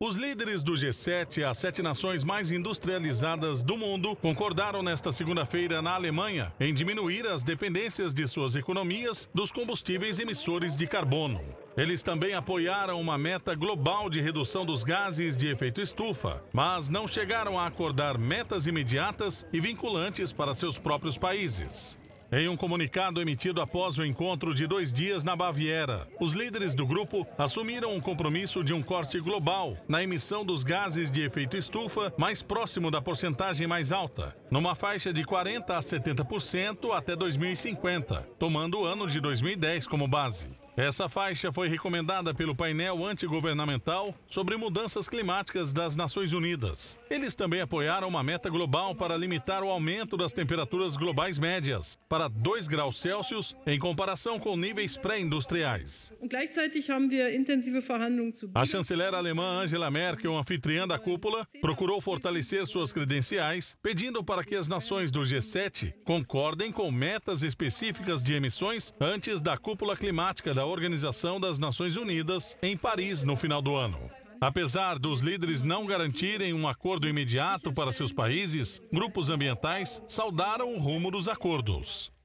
Os líderes do G7, as sete nações mais industrializadas do mundo, concordaram nesta segunda-feira na Alemanha em diminuir as dependências de suas economias dos combustíveis emissores de carbono. Eles também apoiaram uma meta global de redução dos gases de efeito estufa, mas não chegaram a acordar metas imediatas e vinculantes para seus próprios países. Em um comunicado emitido após o encontro de dois dias na Baviera, os líderes do grupo assumiram o um compromisso de um corte global na emissão dos gases de efeito estufa mais próximo da porcentagem mais alta, numa faixa de 40% a 70% até 2050, tomando o ano de 2010 como base. Essa faixa foi recomendada pelo painel antigovernamental sobre mudanças climáticas das Nações Unidas. Eles também apoiaram uma meta global para limitar o aumento das temperaturas globais médias para 2 graus Celsius em comparação com níveis pré-industriais. A chanceler alemã Angela Merkel, anfitriã da cúpula, procurou fortalecer suas credenciais, pedindo para que as nações do G7 concordem com metas específicas de emissões antes da cúpula climática da Organização das Nações Unidas em Paris no final do ano. Apesar dos líderes não garantirem um acordo imediato para seus países, grupos ambientais saudaram o rumo dos acordos.